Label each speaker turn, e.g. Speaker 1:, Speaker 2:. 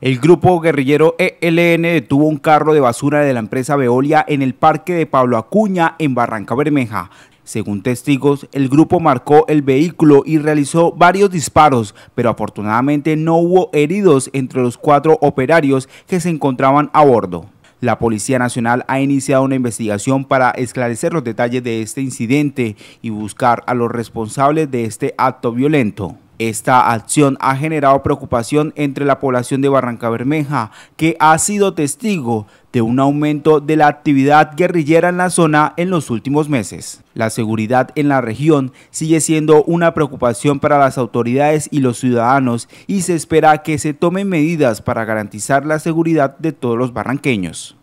Speaker 1: El grupo guerrillero ELN detuvo un carro de basura de la empresa Veolia en el parque de Pablo Acuña en Barranca Bermeja. Según testigos, el grupo marcó el vehículo y realizó varios disparos, pero afortunadamente no hubo heridos entre los cuatro operarios que se encontraban a bordo. La Policía Nacional ha iniciado una investigación para esclarecer los detalles de este incidente y buscar a los responsables de este acto violento. Esta acción ha generado preocupación entre la población de Barranca Bermeja, que ha sido testigo de un aumento de la actividad guerrillera en la zona en los últimos meses. La seguridad en la región sigue siendo una preocupación para las autoridades y los ciudadanos y se espera que se tomen medidas para garantizar la seguridad de todos los barranqueños.